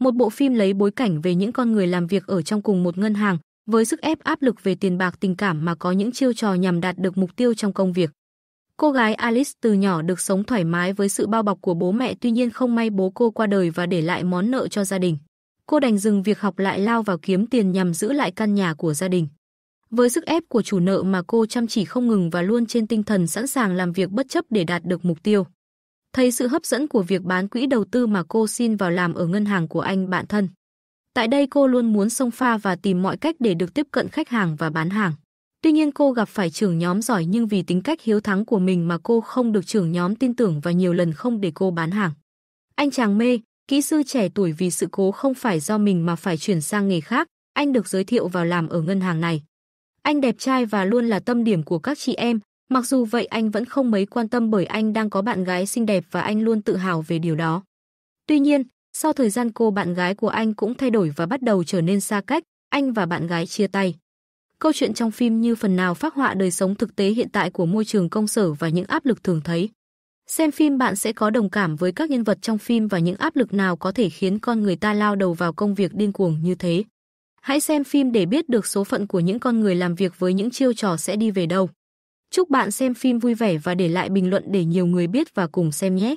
một bộ phim lấy bối cảnh về những con người làm việc ở trong cùng một ngân hàng, với sức ép áp lực về tiền bạc tình cảm mà có những chiêu trò nhằm đạt được mục tiêu trong công việc. Cô gái Alice từ nhỏ được sống thoải mái với sự bao bọc của bố mẹ tuy nhiên không may bố cô qua đời và để lại món nợ cho gia đình. Cô đành dừng việc học lại lao vào kiếm tiền nhằm giữ lại căn nhà của gia đình. Với sức ép của chủ nợ mà cô chăm chỉ không ngừng và luôn trên tinh thần sẵn sàng làm việc bất chấp để đạt được mục tiêu thấy sự hấp dẫn của việc bán quỹ đầu tư mà cô xin vào làm ở ngân hàng của anh bạn thân. Tại đây cô luôn muốn xông pha và tìm mọi cách để được tiếp cận khách hàng và bán hàng. Tuy nhiên cô gặp phải trưởng nhóm giỏi nhưng vì tính cách hiếu thắng của mình mà cô không được trưởng nhóm tin tưởng và nhiều lần không để cô bán hàng. Anh chàng mê, kỹ sư trẻ tuổi vì sự cố không phải do mình mà phải chuyển sang nghề khác, anh được giới thiệu vào làm ở ngân hàng này. Anh đẹp trai và luôn là tâm điểm của các chị em, Mặc dù vậy anh vẫn không mấy quan tâm bởi anh đang có bạn gái xinh đẹp và anh luôn tự hào về điều đó. Tuy nhiên, sau thời gian cô bạn gái của anh cũng thay đổi và bắt đầu trở nên xa cách, anh và bạn gái chia tay. Câu chuyện trong phim như phần nào phác họa đời sống thực tế hiện tại của môi trường công sở và những áp lực thường thấy. Xem phim bạn sẽ có đồng cảm với các nhân vật trong phim và những áp lực nào có thể khiến con người ta lao đầu vào công việc điên cuồng như thế. Hãy xem phim để biết được số phận của những con người làm việc với những chiêu trò sẽ đi về đâu. Chúc bạn xem phim vui vẻ và để lại bình luận để nhiều người biết và cùng xem nhé!